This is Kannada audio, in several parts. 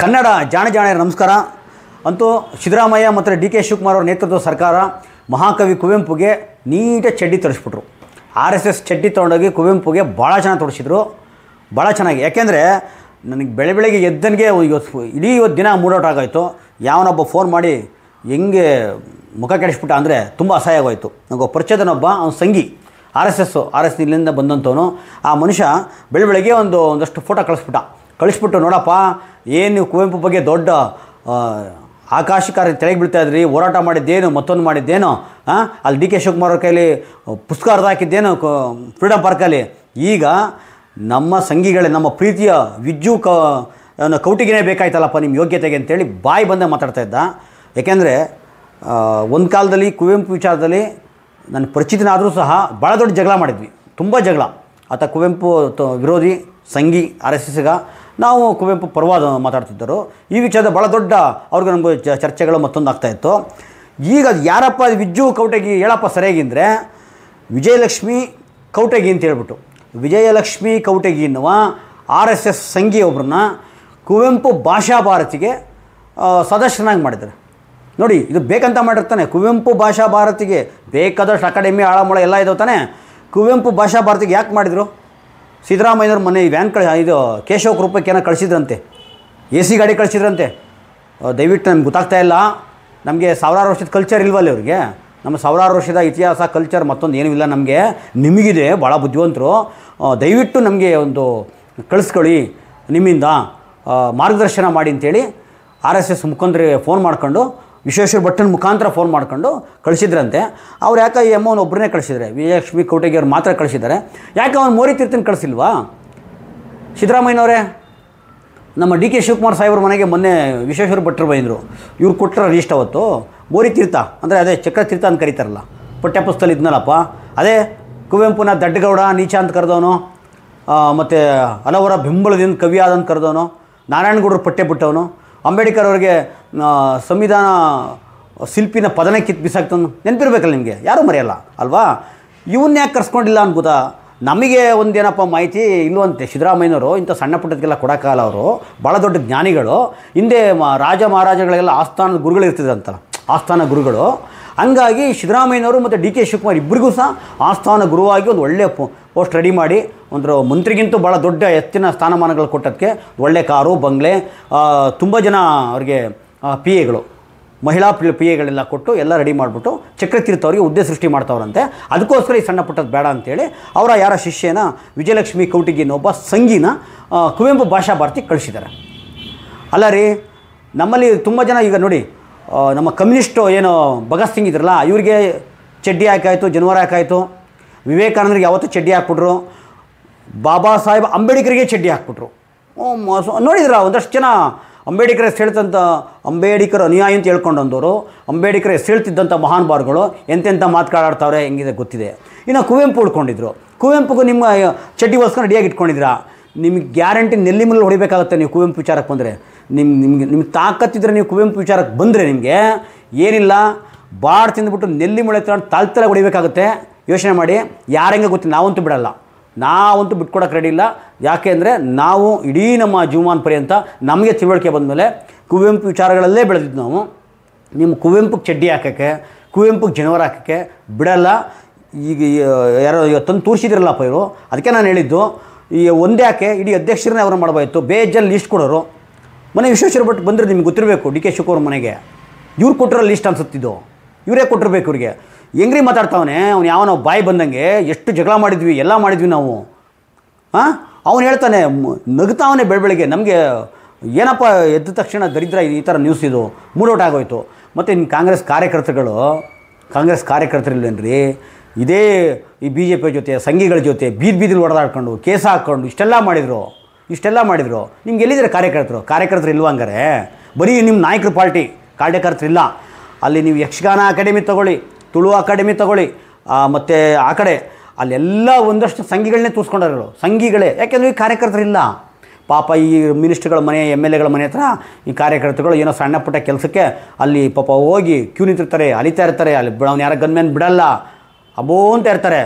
ಕನ್ನಡ ಜಾಣ ಜಾಣ ನಮಸ್ಕಾರ ಅಂತೂ ಸಿದ್ದರಾಮಯ್ಯ ಮತ್ತು ಡಿ ಕೆ ಶಿವಕುಮಾರ್ ಅವರ ನೇತೃತ್ವದ ಸರ್ಕಾರ ಮಹಾಕವಿ ಕುವೆಂಪುಗೆ ನೀಟ ಚಡ್ಡಿ ತೋರಿಸ್ಬಿಟ್ರು ಆರ್ ಎಸ್ ಎಸ್ ಚಡ್ಡಿ ತೊಗೊಂಡೋಗಿ ಕುವೆಂಪುಗೆ ಭಾಳ ಚೆನ್ನಾಗಿ ತೊಡಿಸಿದ್ರು ಭಾಳ ಚೆನ್ನಾಗಿ ಯಾಕೆಂದರೆ ನನಗೆ ಬೆಳೆ ಬೆಳಗ್ಗೆ ಎದ್ದನಿಗೆ ಇವತ್ತು ಇಡೀ ಇವತ್ತು ದಿನ ಮೂಡೌಟ್ ಆಗೋಯ್ತು ಯಾವನೊಬ್ಬ ಫೋನ್ ಮಾಡಿ ಹೆಂಗೆ ಮುಖ ಕೆಡಿಸ್ಬಿಟ್ಟ ಅಂದರೆ ತುಂಬ ಅಸಹ್ಯವಾಯಿತು ನನಗೆ ಪರಿಚಯದನೊಬ್ಬ ಅವ್ನ ಸಂಗಿ R S S R S ಇಲ್ಲಿಂದ ಬಂದಂಥವನು ಆ ಮನುಷ್ಯ ಬೆಳೆ ಬೆಳಗ್ಗೆ ಒಂದು ಒಂದಷ್ಟು ಫೋಟೋ ಕಳಿಸ್ಬಿಟ್ಟ ಕಳಿಸ್ಬಿಟ್ಟು ನೋಡಪ್ಪ ಏನು ನೀವು ಕುವೆಂಪು ಬಗ್ಗೆ ದೊಡ್ಡ ಆಕಾಶಕಾರಿ ಕಾರ್ಯ ತೆಳಗೆ ಇದ್ರಿ ಹೋರಾಟ ಮಾಡಿದ್ದೇನು ಮತ್ತೊಂದು ಮಾಡಿದ್ದೇನು ಹಾಂ ಅಲ್ಲಿ ಡಿ ಕೆ ಶಿವಕುಮಾರ್ ಅವ್ರ ಕೈಲಿ ಪುಸ್ತಕ ಹಾಕಿದ್ದೇನು ಫ್ರೀಡಮ್ ಪಾರ್ಕಲ್ಲಿ ಈಗ ನಮ್ಮ ಸಂಘಿಗಳೇ ನಮ್ಮ ಪ್ರೀತಿಯ ವಿಜ್ಜು ಕ ಕೌಟಿಗೆನೇ ಬೇಕಾಯ್ತಲ್ಲಪ್ಪ ನಿಮ್ಮ ಯೋಗ್ಯತೆಗೆ ಅಂತೇಳಿ ಬಾಯಿ ಬಂದೆ ಮಾತಾಡ್ತಾ ಇದ್ದ ಏಕೆಂದರೆ ಒಂದು ಕಾಲದಲ್ಲಿ ಕುವೆಂಪು ವಿಚಾರದಲ್ಲಿ ನನ್ನ ಪರಿಚಿತನಾದರೂ ಸಹ ಭಾಳ ದೊಡ್ಡ ಜಗಳ ಮಾಡಿದ್ವಿ ತುಂಬ ಜಗಳ ಆತ ಕುವೆಂಪು ವಿರೋಧಿ ಸಂಘಿ ಆರ್ ಎಸ್ ಎಸ್ಗ ನಾವು ಕುವೆಂಪು ಪರವಾದ ಮಾತಾಡ್ತಿದ್ದರು ಈ ವಿಚಾರದ ಭಾಳ ದೊಡ್ಡ ಅವ್ರಿಗೆ ನಮಗೆ ಚರ್ಚೆಗಳು ಮತ್ತೊಂದು ಇತ್ತು ಈಗ ಯಾರಪ್ಪ ವಿಜ್ಜು ಕೌಟಗಿ ಹೇಳಪ್ಪ ಸರಿಯಾಗಿಂದರೆ ವಿಜಯಲಕ್ಷ್ಮಿ ಕೌಟಗಿ ಅಂತ ಹೇಳ್ಬಿಟ್ಟು ವಿಜಯಲಕ್ಷ್ಮಿ ಕೌಟಗಿ ಎನ್ನುವ ಆರ್ ಎಸ್ ಎಸ್ ಒಬ್ಬರನ್ನ ಕುವೆಂಪು ಭಾಷಾ ಭಾರತಿಗೆ ಸದಸ್ಯನಾಗಿ ಮಾಡಿದ್ದಾರೆ ನೋಡಿ ಇದು ಬೇಕಂತ ಮಾಡಿರ್ತಾನೆ ಕುವೆಂಪು ಭಾಷಾ ಭಾರತಿಗೆ ಬೇಕಾದಷ್ಟು ಅಕಾಡೆಮಿ ಆಳಮೊಳ ಎಲ್ಲ ಇದಾವೆ ತಾನೆ ಕುವೆಂಪು ಭಾಷಾ ಭಾರತಿಗೆ ಯಾಕೆ ಮಾಡಿದರು ಸಿದ್ದರಾಮಯ್ಯವ್ರ ಮನೆ ವ್ಯಾನ್ ಕಳಿ ಇದು ಕೇಶವ ಕೃಪಕ್ಕೇನೋ ಕಳಿಸಿದ್ರಂತೆ ಎ ಸಿ ಗಾಡಿ ಕಳಿಸಿದ್ರಂತೆ ದಯವಿಟ್ಟು ನಮ್ಗೆ ಗೊತ್ತಾಗ್ತಾ ಇಲ್ಲ ನಮಗೆ ಸಾವಿರಾರು ವರ್ಷದ ಕಲ್ಚರ್ ಇಲ್ವಲ್ಲ ಇವ್ರಿಗೆ ನಮ್ಮ ಸಾವಿರಾರು ವರ್ಷದ ಇತಿಹಾಸ ಕಲ್ಚರ್ ಮತ್ತೊಂದು ಏನೂ ಇಲ್ಲ ನಮಗೆ ನಿಮಗಿದೆ ಭಾಳ ಬುದ್ಧಿವಂತರು ದಯವಿಟ್ಟು ನಮಗೆ ಒಂದು ಕಳಿಸ್ಕೊಳ್ಳಿ ನಿಮ್ಮಿಂದ ಮಾರ್ಗದರ್ಶನ ಮಾಡಿ ಅಂತೇಳಿ ಆರ್ ಎಸ್ ಎಸ್ ಮುಖಂಡರಿಗೆ ಫೋನ್ ಮಾಡಿಕೊಂಡು ವಿಶ್ವೇಶ್ವರ ಭಟ್ಟನ ಮುಖಾಂತರ ಫೋನ್ ಮಾಡ್ಕೊಂಡು ಕಳಿಸಿದ್ರಂತೆ ಅವ್ರು ಯಾಕೆ ಈ ಅಮ್ಮವನ್ನು ಒಬ್ಬರನ್ನೇ ಕಳಿಸಿದ್ರೆ ವಿಜಯಲಕ್ಷ್ಮಿ ಕೋಟೆಗೆ ಅವ್ರು ಮಾತ್ರ ಕಳಿಸಿದ್ದಾರೆ ಯಾಕೆ ಅವನು ಮೋರಿ ತೀರ್ಥನ ಕಳಿಸಿಲ್ವಾ ಸಿದ್ದರಾಮಯ್ಯನವರೇ ನಮ್ಮ ಡಿ ಕೆ ಶಿವಕುಮಾರ್ ಸಾಹೇಬ್ರ ಮನೆಗೆ ಮೊನ್ನೆ ವಿಶ್ವೇಶ್ವರ ಭಟ್ರು ಬಂದರು ಇವ್ರು ಕೊಟ್ಟರೆ ರಿಜಿಸ್ಟ್ ಅವತ್ತು ಮೋರಿ ತೀರ್ಥ ಅಂದರೆ ಅದೇ ಚಕ್ರತೀರ್ಥ ಅಂತ ಕರೀತಾರಲ್ಲ ಪಠ್ಯಪುಸ್ತಕದಲ್ಲಿ ಇದ್ನಲ್ಲಪ್ಪ ಅದೇ ಕುವೆಂಪುನ ದಡ್ಡಗೌಡ ನೀಚ ಅಂತ ಕರೆದವನು ಮತ್ತು ಹಲವರ ಬೆಂಬಲದಿಂದ ಕವಿಯಾದಂತ ಕರೆದವನು ನಾರಾಯಣಗೌಡರು ಪಠ್ಯ ಬಿಟ್ಟವನು ಅಂಬೇಡ್ಕರ್ ಅವರಿಗೆ ಸಂವಿಧಾನ ಶಿಲ್ಪಿನ ಪದನ ಕಿತ್ತು ಬಿಸಾಕ್ತ ನೆನಪಿರ್ಬೇಕಲ್ಲ ನಿಮಗೆ ಯಾರೂ ಮರೆಯಲ್ಲ ಅಲ್ವಾ ಇವನ್ನ ಯಾಕೆ ಕರ್ಸ್ಕೊಂಡಿಲ್ಲ ಅನ್ಬೋದಾ ನಮಗೆ ಒಂದೇನಪ್ಪ ಮಾಹಿತಿ ಇಲ್ಲವಂತೆ ಸಿದ್ದರಾಮಯ್ಯನವರು ಇಂಥ ಸಣ್ಣ ಪುಟ್ಟದಕ್ಕೆಲ್ಲ ಕೊಡೋಕ್ಕಲ್ಲ ಅವರು ಭಾಳ ದೊಡ್ಡ ಜ್ಞಾನಿಗಳು ಹಿಂದೆ ರಾಜ ಮಹಾರಾಜಗಳೆಲ್ಲ ಆಸ್ಥಾನದ ಗುರುಗಳು ಅಂತಲ್ಲ ಆಸ್ಥಾನ ಗುರುಗಳು ಹಂಗಾಗಿ ಸಿದ್ದರಾಮಯ್ಯನವರು ಮತ್ತು ಡಿ ಕೆ ಶಿವಕುಮಾರ್ ಇಬ್ಬರಿಗೂ ಸಹ ಆಸ್ಥಾನ ಗುರುವಾಗಿ ಒಂದು ಒಳ್ಳೆಯ ಪೋಸ್ಟ್ ರೆಡಿ ಮಾಡಿ ಒಂದು ಮಂತ್ರಿಗಿಂತೂ ಭಾಳ ದೊಡ್ಡ ಎತ್ತಿನ ಸ್ಥಾನಮಾನಗಳು ಕೊಟ್ಟದಕ್ಕೆ ಒಳ್ಳೆ ಕಾರು ಬಂಗ್ಲೆ ತುಂಬ ಜನ ಅವ್ರಿಗೆ ಪಿ ಎಗಳು ಮಹಿಳಾ ಪಿ ಎಗಳೆಲ್ಲ ಕೊಟ್ಟು ಎಲ್ಲ ರೆಡಿ ಮಾಡಿಬಿಟ್ಟು ಚಕ್ರತೀರ್ಥವ್ರಿಗೆ ಹುದ್ದೆ ಸೃಷ್ಟಿ ಮಾಡ್ತವ್ರಂತೆ ಅದಕ್ಕೋಸ್ಕರ ಈ ಸಣ್ಣ ಪುಟ್ಟದ ಬೇಡ ಅಂತೇಳಿ ಅವರ ಯಾರ ಶಿಷ್ಯನ ವಿಜಯಲಕ್ಷ್ಮಿ ಕೌಟಿಗಿನೊಬ್ಬ ಸಂಗೀನ ಕುವೆಂಪು ಭಾಷಾ ಭಾರತಿ ಕಳಿಸಿದ್ದಾರೆ ಅಲ್ಲ ರೀ ನಮ್ಮಲ್ಲಿ ತುಂಬ ಜನ ಈಗ ನೋಡಿ ನಮ್ಮ ಕಮ್ಯುನಿಸ್ಟು ಏನು ಭಗತ್ ಸಿಂಗ್ ಇದ್ರಲ್ಲ ಇವರಿಗೆ ಚಡ್ಡಿ ಹಾಕಾಯಿತು ಜನವರ ಹಾಕಾಯಿತು ವಿವೇಕಾನಂದರಿಗೆ ಯಾವತ್ತೂ ಚಡ್ಡಿ ಹಾಕ್ಬಿಟ್ರು ಬಾಬಾ ಸಾಹೇಬ್ ಅಂಬೇಡ್ಕರಿಗೆ ಚಡ್ಡಿ ಹಾಕ್ಬಿಟ್ರು ನೋಡಿದ್ರ ಒಂದಷ್ಟು ಜನ ಅಂಬೇಡ್ಕರ್ ಹೆಸರು ಹೇಳ್ತಂಥ ಅಂಬೇಡ್ಕರ್ ಅನುಯಾಯಿ ಅಂತ ಬಂದವರು ಅಂಬೇಡ್ಕರ್ ಹೆಸರು ಹೇಳ್ತಿದ್ದಂಥ ಮಹಾನುಭಾವರುಗಳು ಎಂತೆಂಥ ಮಾತುಗಳಾಡ್ತಾವ್ರೆ ಹೆಂಗಿದೆ ಗೊತ್ತಿದೆ ಇನ್ನು ಕುವೆಂಪು ಉಳ್ಕೊಂಡಿದ್ರು ಕುವೆಂಪುಗೂ ನಿಮ್ಮ ಚಡ್ಡಿ ಹೊಸ್ಕೊಂಡು ರೆಡಿಯಾಗಿ ಇಟ್ಕೊಂಡಿದ್ರಾ ನಿಮಗೆ ಗ್ಯಾರಂಟಿ ನೆಲ್ಲಿ ಮುಲ್ಲಿ ಹೊಡಿಬೇಕಾಗುತ್ತೆ ನೀವು ಕುವೆಂಪು ವಿಚಾರಕ್ಕೆ ಬಂದರೆ ನಿಮ್ಮ ನಿಮಗೆ ನಿಮ್ಗೆ ತಾಕತ್ತಿದ್ರೆ ನೀವು ಕುವೆಂಪು ವಿಚಾರಕ್ಕೆ ಬಂದರೆ ನಿಮಗೆ ಏನಿಲ್ಲ ಬಾಡ್ ತಿಂದ್ಬಿಟ್ಟು ನೆಲ್ಲಿ ಮುಳೆ ತಗೊಂಡು ತಾಳ್ತಲ ಹೊಡಿಬೇಕಾಗುತ್ತೆ ಯೋಚನೆ ಮಾಡಿ ಯಾರಂಗೆ ಗೊತ್ತಿಲ್ಲ ನಾವಂತೂ ಬಿಡಲ್ಲ ನಾವಂತೂ ಬಿಟ್ಕೊಡೋಕೆ ರೆಡಿ ಇಲ್ಲ ಯಾಕೆ ಅಂದರೆ ನಾವು ಇಡೀ ನಮ್ಮ ಜೀವಮಾನ ಪರ್ಯಂತ ನಮಗೆ ತಿಳುವಳಿಕೆ ಬಂದಮೇಲೆ ಕುವೆಂಪು ವಿಚಾರಗಳಲ್ಲೇ ಬೆಳೆದಿದ್ದು ನಾವು ನಿಮ್ಮ ಕುವೆಂಪುಗೆ ಚಡ್ಡಿ ಹಾಕೋಕ್ಕೆ ಕುವೆಂಪುಗೆ ಜನವರ ಹಾಕೋಕ್ಕೆ ಬಿಡಲ್ಲ ಈಗ ಯಾರೋ ತಂದು ತೋರಿಸಿದ್ರಲ್ಲಪ್ಪ ಇವರು ಅದಕ್ಕೆ ನಾನು ಹೇಳಿದ್ದು ಈ ಒಂದೇ ಯಾಕೆ ಇಡೀ ಅಧ್ಯಕ್ಷರನ್ನೇ ಅವ್ರನ್ನ ಮಾಡಬಾಯಿತು ಬೇಜಲ್ಲಿ ಲಿಸ್ಟ್ ಕೊಡೋರು ಮನೆ ವಿಶ್ವೇಶ್ವರ ಭಟ್ ಬಂದರೆ ನಿಮ್ಗೆ ಗೊತ್ತಿರಬೇಕು ಡಿ ಕೆ ಶಿವಕುಮಾರ್ ಮನೆಗೆ ಇವ್ರು ಕೊಟ್ಟಿರೋ ಲಿಸ್ಟ್ ಅನ್ಸುತ್ತಿದ್ದು ಇವರೇ ಕೊಟ್ಟಿರಬೇಕು ಇವ್ರಿಗೆ ಹೆಂಗ್ರಿ ಮಾತಾಡ್ತಾವನೆ ಅವ್ನು ಯಾವ ನಾವು ಬಾಯಿ ಬಂದಂಗೆ ಎಷ್ಟು ಜಗಳ ಮಾಡಿದ್ವಿ ಎಲ್ಲ ಮಾಡಿದ್ವಿ ನಾವು ಹಾಂ ಅವನು ಹೇಳ್ತಾನೆ ನಗ್ತಾವನೆ ಬೆಳಬೆಳಿಗ್ಗೆ ನಮಗೆ ಏನಪ್ಪ ಎದ್ದ ತಕ್ಷಣ ದರಿದ್ರ ಈ ಥರ ನ್ಯೂಸ್ ಇದು ಮೂಡೌಟ್ ಆಗೋಯ್ತು ಮತ್ತು ಇನ್ನು ಕಾಂಗ್ರೆಸ್ ಕಾರ್ಯಕರ್ತರುಗಳು ಕಾಂಗ್ರೆಸ್ ಕಾರ್ಯಕರ್ತರಿಲ್ಲೇನ್ರಿ ಇದೇ ಈ ಬಿ ಜೆ ಪಿ ಜೊತೆ ಸಂಘಿಗಳ ಜೊತೆ ಬೀದಿ ಬೀದಿಲಿ ಹೊಡೆದಾಡ್ಕೊಂಡು ಕೇಸ ಹಾಕ್ಕೊಂಡು ಇಷ್ಟೆಲ್ಲ ಮಾಡಿದರು ಇಷ್ಟೆಲ್ಲ ಮಾಡಿದರು ನಿಮ್ಗೆ ಎಲ್ಲಿದ್ದಾರೆ ಕಾರ್ಯಕರ್ತರು ಕಾರ್ಯಕರ್ತರು ಇಲ್ವಾ ಹಂಗಾರೆ ಬರೀ ನಿಮ್ಮ ನಾಯಕರ ಪಾರ್ಟಿ ಕಾರ್ಯಕರ್ತರಿಲ್ಲ ಅಲ್ಲಿ ನೀವು ಯಕ್ಷಗಾನ ಅಕಾಡೆಮಿ ತಗೊಳ್ಳಿ ತುಳು ಅಕಾಡೆಮಿ ತಗೊಳ್ಳಿ ಮತ್ತು ಆ ಕಡೆ ಅಲ್ಲೆಲ್ಲ ಒಂದಷ್ಟು ಸಂಘಿಗಳನ್ನೇ ತೂರಿಸ್ಕೊಂಡಿರೋ ಸಂಘಿಗಳೇ ಯಾಕೆಂದರೆ ಈ ಕಾರ್ಯಕರ್ತರಿಲ್ಲ ಪಾಪ ಈ ಮಿನಿಸ್ಟ್ರುಗಳ ಮನೆ ಎಮ್ ಎಲ್ ಎಗಳ ಮನೆ ಹತ್ರ ಈ ಕಾರ್ಯಕರ್ತರುಗಳು ಏನೋ ಸಣ್ಣ ಪುಟ್ಟ ಕೆಲಸಕ್ಕೆ ಅಲ್ಲಿ ಪಾಪ ಹೋಗಿ ಕ್ಯೂ ನಿಂತಿರ್ತಾರೆ ಅಲಿತಾ ಇರ್ತಾರೆ ಅಲ್ಲಿ ಅವ್ನು ಯಾರ ಗನ್ಮ್ಯಾನ್ ಬಿಡಲ್ಲ ಅಬೋ ಅಂತ ಇರ್ತಾರೆ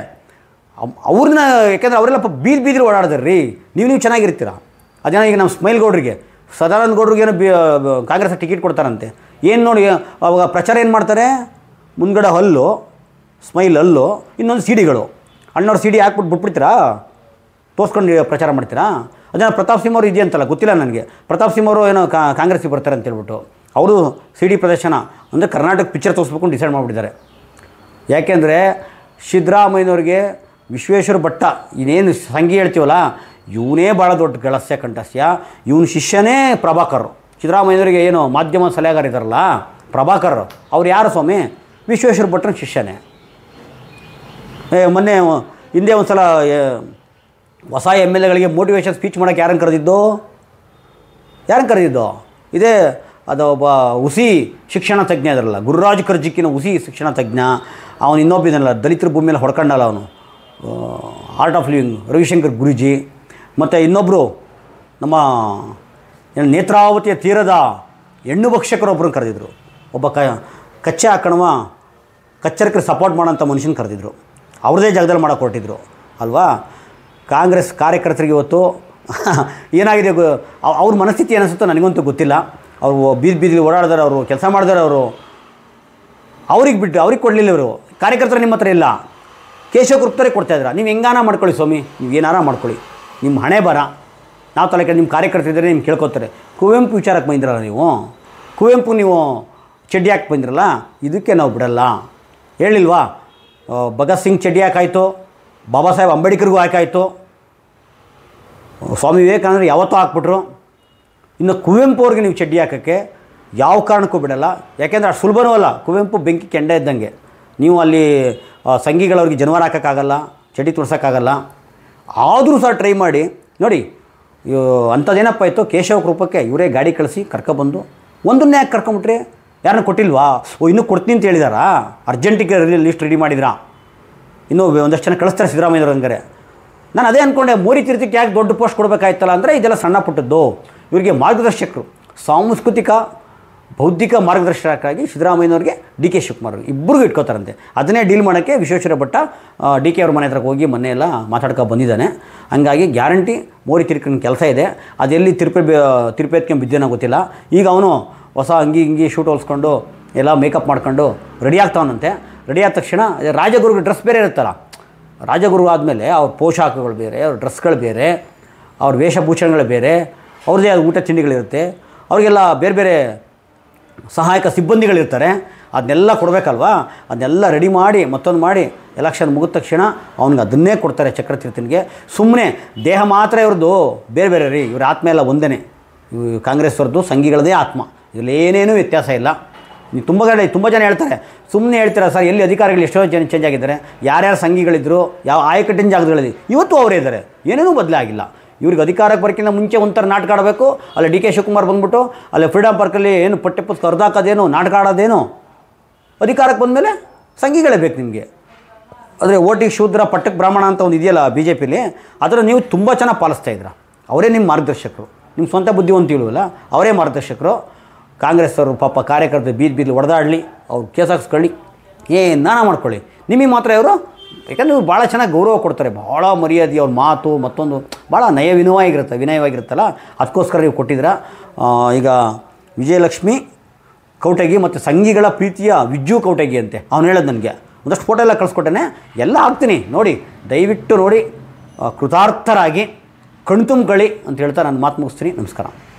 ಅವ್ರನ್ನ ಯಾಕೆಂದರೆ ಅವರೆಲ್ಲ ಪಾಪ ಬೀದಿ ಬೀದಿರು ಓಡಾಡಿದ್ರಿ ರೀ ನೀವು ನೀವು ಚೆನ್ನಾಗಿರ್ತೀರ ಅದೇನೋ ಈಗ ನಮ್ಮ ಸ್ಮೈಲ್ ಗೌಡ್ರಿಗೆ ಸದಾನಂದ ಏನೋ ಬಿ ಕಾಂಗ್ರೆಸ್ ಟಿಕೆಟ್ ಕೊಡ್ತಾರಂತೆ ಏನು ನೋಡಿ ಅವಾಗ ಪ್ರಚಾರ ಏನು ಮಾಡ್ತಾರೆ ಮುಂದ್ಗಡೆ ಹಲ್ಲು ಸ್ಮೈಲ್ ಹಲ್ಲು ಇನ್ನೊಂದು ಸಿಡಿಗಳು ಅಣ್ಣವ್ರ ಸಿಡಿ ಹಾಕ್ಬಿಟ್ಟು ಬಿಟ್ಬಿಡ್ತೀರಾ ತೋರಿಸ್ಕೊಂಡು ಪ್ರಚಾರ ಮಾಡ್ತೀರಾ ಅದನ್ನು ಪ್ರತಾಪ್ ಅವರು ಇದೆಯಂತಲ್ಲ ಗೊತ್ತಿಲ್ಲ ನನಗೆ ಪ್ರತಾಪ್ ಸಿಂಹರು ಏನೋ ಕಾಂಗ್ರೆಸ್ಗೆ ಬರ್ತಾರೆ ಅಂತೇಳ್ಬಿಟ್ಟು ಅವರು ಸಿಡಿ ಪ್ರದರ್ಶನ ಅಂದರೆ ಕರ್ನಾಟಕ ಪಿಕ್ಚರ್ ತೋರಿಸ್ಬೇಕು ಡಿಸೈಡ್ ಮಾಡಿಬಿಟ್ಟಿದ್ದಾರೆ ಯಾಕೆಂದರೆ ಸಿದ್ದರಾಮಯ್ಯನವ್ರಿಗೆ ವಿಶ್ವೇಶ್ವರ ಭಟ್ಟ ಇನ್ನೇನು ಸಂಘಿ ಹೇಳ್ತೀವಲ್ಲ ಇವನೇ ಭಾಳ ದೊಡ್ಡ ಗಳಸ್ಯ ಕಂಠಸ್ಯ ಇವನ ಶಿಷ್ಯನೇ ಪ್ರಭಾಕರ್ ಸಿದ್ದರಾಮಯ್ಯನವರಿಗೆ ಏನು ಮಾಧ್ಯಮ ಸಲಹೆಗಾರ ಇದ್ದಾರಲ್ಲ ಪ್ರಭಾಕರ್ ಅವ್ರು ಯಾರು ಸ್ವಾಮಿ ವಿಶ್ವೇಶ್ವರ ಭಟ್ರನ ಶಿಷ್ಯನೇ ಮೊನ್ನೆ ಹಿಂದೆ ಒಂದು ಸಲ ಹೊಸ ಎಮ್ ಎಲ್ ಎಗಳಿಗೆ ಮೋಟಿವೇಶನ್ ಸ್ಪೀಚ್ ಮಾಡೋಕ್ಕೆ ಯಾರನ್ನು ಕರೆದಿದ್ದು ಯಾರನ್ನು ಕರೆದಿದ್ದು ಇದೇ ಅದು ಒಬ್ಬ ಉಸಿ ಶಿಕ್ಷಣ ತಜ್ಞ ಇದರಲ್ಲ ಗುರುರಾಜ್ ಕರ್ಜಿಕ್ಕಿನ ಉಸಿ ಶಿಕ್ಷಣ ತಜ್ಞ ಅವನು ಇನ್ನೊಬ್ಬ ಇದನ್ನಲ್ಲ ದಲಿತರ ಭೂಮಿಯಲ್ಲಿ ಹೊಡ್ಕೊಂಡಲ್ಲ ಅವನು art of living Ravishankar Guruji ಮತ್ತು ಇನ್ನೊಬ್ಬರು ನಮ್ಮ ನೇತ್ರಾವತಿಯ ತೀರದ ಹೆಣ್ಣು ಭಕ್ಷಕರೊಬ್ಬರನ್ನು ಕರೆದಿದ್ದರು ಒಬ್ಬ ಕ ಕಚ್ಚೆ ಹಾಕಣವ ಕಚ್ಚರಕ್ಕೆ ಸಪೋರ್ಟ್ ಮಾಡೋಂಥ ಮನುಷ್ಯನ ಕರೆದಿದ್ರು ಅವ್ರದೇ ಜಾಗದಲ್ಲಿ ಮಾಡೋಕೆ ಕೊಟ್ಟಿದ್ರು ಅಲ್ವಾ ಕಾಂಗ್ರೆಸ್ ಕಾರ್ಯಕರ್ತರಿಗೆ ಇವತ್ತು ಏನಾಗಿದೆ ಅವ್ರ ಮನಸ್ಥಿತಿ ಏನಿಸುತ್ತೋ ನನಗಂತೂ ಗೊತ್ತಿಲ್ಲ ಅವರು ಬೀದಿ ಬೀದಿಲಿ ಓಡಾಡಿದಾರೆ ಅವರು ಕೆಲಸ ಮಾಡಿದಾರೆ ಅವರು ಅವ್ರಿಗೆ ಬಿಟ್ಟು ಅವ್ರಿಗೆ ಕೊಡಲಿಲ್ಲ ಇವರು ಕಾರ್ಯಕರ್ತರು ನಿಮ್ಮ ಹತ್ರ ಇಲ್ಲ ಕೇಶವ ಕೃಪ್ತರೇ ಕೊಡ್ತಾಯಿದ್ರ ನೀವು ಹೆಂಗಾನ ಮಾಡ್ಕೊಳ್ಳಿ ಸ್ವಾಮಿ ನೀವು ಏನಾರ ಮಾಡ್ಕೊಳ್ಳಿ ನಿಮ್ಮ ಹಣೆ ಬರ ನಾವು ತಲೆ ನಿಮ್ಮ ಕಾರ್ಯಕರ್ತರಿದ್ದರೆ ನಿಮ್ಗೆ ಕೇಳ್ಕೊತಾರೆ ಕುವೆಂಪು ವಿಚಾರಕ್ಕೆ ಬಂದಿರಲ್ಲ ನೀವು ಕುವೆಂಪು ನೀವು ಹಾಕಿ ಬಂದಿರಲ್ಲ ಇದಕ್ಕೆ ನಾವು ಬಿಡಲ್ಲ ಹೇಳಿಲ್ವಾ ಭಗತ್ ಸಿಂಗ್ ಹಾಕಾಯಿತು ಬಾಬಾ ಸಾಹೇಬ್ ಅಂಬೇಡ್ಕರ್ಗೂ ಹಾಕಾಯಿತು ಸ್ವಾಮಿ ವಿವೇಕಾನಂದರು ಯಾವತ್ತೂ ಹಾಕ್ಬಿಟ್ರು ಇನ್ನು ಕುವೆಂಪು ಅವ್ರಿಗೆ ನೀವು ಚಡ್ಡಿ ಹಾಕೋಕ್ಕೆ ಯಾವ ಕಾರಣಕ್ಕೂ ಬಿಡಲ್ಲ ಯಾಕೆಂದರೆ ಅಷ್ಟು ಸುಲಭನೂ ಅಲ್ಲ ಕುವೆಂಪು ಬೆಂಕಿ ಕೆಂಡ ಇದ್ದಂಗೆ ನೀವು ಅಲ್ಲಿ ಸಂಘಿಗಳವ್ರಿಗೆ ಜನವಾರ ಹಾಕೋಕ್ಕಾಗಲ್ಲ ಚಡ್ಡಿ ತೋರ್ಸೋಕ್ಕಾಗಲ್ಲ ಆದರೂ ಸಹ ಟ್ರೈ ಮಾಡಿ ನೋಡಿ ಅಂಥದ್ದೇನಪ್ಪ ಆಯಿತು ಕೇಶವ ಕೃಪಕ್ಕೆ ಇವರೇ ಗಾಡಿ ಕಳಿಸಿ ಕರ್ಕೊಬಂದು ಒಂದನ್ನೇ ಯಾಕೆ ಕರ್ಕೊಂಬಿಟ್ರಿ ಯಾರನ್ನ ಕೊಟ್ಟಿಲ್ವಾ ಓ ಇನ್ನೂ ಕೊಡ್ತೀನಿ ಅಂತ ಹೇಳಿದಾರಾ ಅರ್ಜೆಂಟಿಗೆ ಲಿಸ್ಟ್ ರೆಡಿ ಮಾಡಿದ್ರಾ ಇನ್ನೂ ಒಂದಷ್ಟು ಜನ ಕಳಿಸ್ತಾರೆ ಹಂಗಾರೆ ನಾನು ಅದೇ ಅಂದ್ಕೊಂಡೆ ಮೋರಿ ತೀರ್ಥಕ್ಕೆ ಯಾಕೆ ದೊಡ್ಡ ಪೋಸ್ಟ್ ಕೊಡಬೇಕಾಯ್ತಲ್ಲ ಅಂದರೆ ಇದೆಲ್ಲ ಸಣ್ಣ ಪುಟ್ಟದ್ದು ಇವರಿಗೆ ಮಾರ್ಗದರ್ಶಕರು ಸಾಂಸ್ಕೃತಿಕ ಬೌದ್ಧಿಕ ಮಾರ್ಗದರ್ಶಕರಾಗಿ ಸಿದ್ದರಾಮಯ್ಯನವ್ರಿಗೆ ಡಿ ಕೆ ಶಿವಕುಮಾರ್ ಇಬ್ಬರಿಗೂ ಇಟ್ಕೋತಾರಂತೆ ಅದನ್ನೇ ಡೀಲ್ ಮಾಡೋಕ್ಕೆ ವಿಶ್ವೇಶ್ವರ ಭಟ್ಟ ಡಿ ಕೆ ಅವ್ರ ಮನೆ ಹತ್ರಕ್ಕೆ ಹೋಗಿ ಮೊನ್ನೆಯೆಲ್ಲ ಮಾತಾಡ್ಕೊ ಬಂದಿದ್ದಾನೆ ಹಂಗಾಗಿ ಗ್ಯಾರಂಟಿ ಮೋರಿ ತಿರ್ಕಿನ ಕೆಲಸ ಇದೆ ಅದೆಲ್ಲಿ ತಿರುಪೆ ತಿರುಪೇತ್ಕೊಂಡು ಬಿದ್ದೇನೋ ಗೊತ್ತಿಲ್ಲ ಈಗ ಅವನು ಹೊಸ ಅಂಗಿ ಹಿಂಗಿ ಶೂಟ್ ಹೊಲಿಸ್ಕೊಂಡು ಎಲ್ಲ ಮೇಕಪ್ ಮಾಡ್ಕೊಂಡು ರೆಡಿ ಆಗ್ತಾವನಂತೆ ರೆಡಿ ಆದ ತಕ್ಷಣ ರಾಜಗುರುಗೆ ಡ್ರೆಸ್ ಬೇರೆ ಇರುತ್ತಲ್ಲ ರಾಜಗುರು ಆದಮೇಲೆ ಅವ್ರ ಪೋಷಾಕಗಳು ಬೇರೆ ಅವ್ರ ಡ್ರೆಸ್ಗಳು ಬೇರೆ ಅವ್ರ ವೇಷಭೂಷಣಗಳು ಬೇರೆ ಅವ್ರದ್ದೇ ಆದ ಊಟ ತಿಂಡಿಗಳಿರುತ್ತೆ ಅವ್ರಿಗೆಲ್ಲ ಬೇರೆ ಬೇರೆ ಸಹಾಯಕ ಸಿಬ್ಬಂದಿಗಳಿರ್ತಾರೆ ಅದನ್ನೆಲ್ಲ ಕೊಡಬೇಕಲ್ವಾ ಅದನ್ನೆಲ್ಲ ರೆಡಿ ಮಾಡಿ ಮತ್ತೊಂದು ಮಾಡಿ ಎಲೆಕ್ಷನ್ ಮುಗಿದ ತಕ್ಷಣ ಅವ್ನಿಗೆ ಅದನ್ನೇ ಕೊಡ್ತಾರೆ ಚಕ್ರತೀರ್ಥನಿಗೆ ಸುಮ್ಮನೆ ದೇಹ ಮಾತ್ರ ಇವ್ರದ್ದು ಬೇರೆ ಬೇರೆ ರೀ ಇವ್ರ ಆತ್ಮ ಎಲ್ಲ ಒಂದೇ ಕಾಂಗ್ರೆಸ್ ಅವ್ರದ್ದು ಸಂಘಿಗಳದೇ ಆತ್ಮ ಇಲ್ಲೇನೇನೂ ವ್ಯತ್ಯಾಸ ಇಲ್ಲ ನೀವು ತುಂಬ ಕಡೆ ತುಂಬ ಜನ ಹೇಳ್ತಾರೆ ಸುಮ್ಮನೆ ಹೇಳ್ತೀರಾ ಸರ್ ಎಲ್ಲಿ ಅಧಿಕಾರಿಗಳು ಎಷ್ಟೋ ಜನ ಚೇಂಜ್ ಆಗಿದ್ದಾರೆ ಯಾರ್ಯಾರು ಸಂಘಿಗಳಿದ್ದರು ಯಾವ ಆಯಕಟ್ಟಿನ ಜಾಗಗಳಲ್ಲಿ ಇವತ್ತು ಅವರೇ ಇದ್ದಾರೆ ಏನೇನೂ ಬದಲಾಗಿಲ್ಲ ಇವ್ರಿಗೆ ಅಧಿಕಾರಕ್ಕೆ ಬರೋಕ್ಕಿಂತ ಮುಂಚೆ ಒಂಥರ ನಾಟಕ ಆಡಬೇಕು ಅಲ್ಲಿ ಡಿ ಕೆ ಶಿವಕುಮಾರ್ ಬಂದ್ಬಿಟ್ಟು ಅಲ್ಲಿ ಫ್ರೀಡಮ್ ಪಾರ್ಕಲ್ಲಿ ಏನು ಪುಸ್ತಕ ಹೊರದಾಕೋದೇನು ನಾಟಕ ಆಡೋದೇನು ಅಧಿಕಾರಕ್ಕೆ ಬಂದಮೇಲೆ ಸಂಘಿಗಳೇ ಬೇಕು ನಿಮಗೆ ಆದರೆ ಓಟಿಗೆ ಶೂದ್ರ ಪಟ್ಟಕ್ಕೆ ಬ್ರಾಹ್ಮಣ ಅಂತ ಒಂದು ಇದೆಯಲ್ಲ ಬಿ ಜೆ ಪಿಲಿ ಅದರ ನೀವು ತುಂಬ ಚೆನ್ನಾಗಿ ಪಾಲಿಸ್ತಾ ಇದ್ದೀರ ಅವರೇ ನಿಮ್ಮ ಮಾರ್ಗದರ್ಶಕರು ನಿಮ್ಮ ಸ್ವಂತ ಬುದ್ಧಿವಂತ ಇಳುವಲ್ಲ ಅವರೇ ಮಾರ್ಗದರ್ಶಕರು ಕಾಂಗ್ರೆಸ್ ಅವರು ಪಾಪ ಕಾರ್ಯಕರ್ತರು ಬೀದಿ ಬೀದಿ ಒಡೆದಾಡಲಿ ಅವ್ರು ಕೇಸ್ ಹಾಕ್ಸ್ಕೊಳ್ಳಿ ನಾನಾ ಮಾಡ್ಕೊಳ್ಳಿ ನಿಮಗೆ ಮಾತ್ರ ಇವರು ಯಾಕಂದರೆ ಇವ್ರು ಭಾಳ ಚೆನ್ನಾಗಿ ಗೌರವ ಕೊಡ್ತಾರೆ ಭಾಳ ಮರ್ಯಾದೆ ಅವ್ರ ಮಾತು ಮತ್ತೊಂದು ಭಾಳ ನಯ ವಿನಯವಾಗಿರುತ್ತೆ ವಿನಯವಾಗಿರುತ್ತಲ್ಲ ಅದಕ್ಕೋಸ್ಕರ ನೀವು ಕೊಟ್ಟಿದ್ರ ಈಗ ವಿಜಯಲಕ್ಷ್ಮಿ ಕೌಟಗಿ ಮತ್ತು ಸಂಘಿಗಳ ಪ್ರೀತಿಯ ವಿಜ್ಜು ಕೌಟಗಿ ಅಂತೆ ಅವ್ನು ಹೇಳೋದು ನನಗೆ ಒಂದಷ್ಟು ಫೋಟೋ ಎಲ್ಲ ಕಳಿಸ್ಕೊಟ್ಟೇನೆ ಎಲ್ಲ ಹಾಕ್ತೀನಿ ನೋಡಿ ದಯವಿಟ್ಟು ನೋಡಿ ಕೃತಾರ್ಥರಾಗಿ ಕಣ್ತುಂಬಳಿ ಅಂತ ಹೇಳ್ತಾ ನಾನು ಮಾತು ಮುಗಿಸ್ತೀನಿ ನಮಸ್ಕಾರ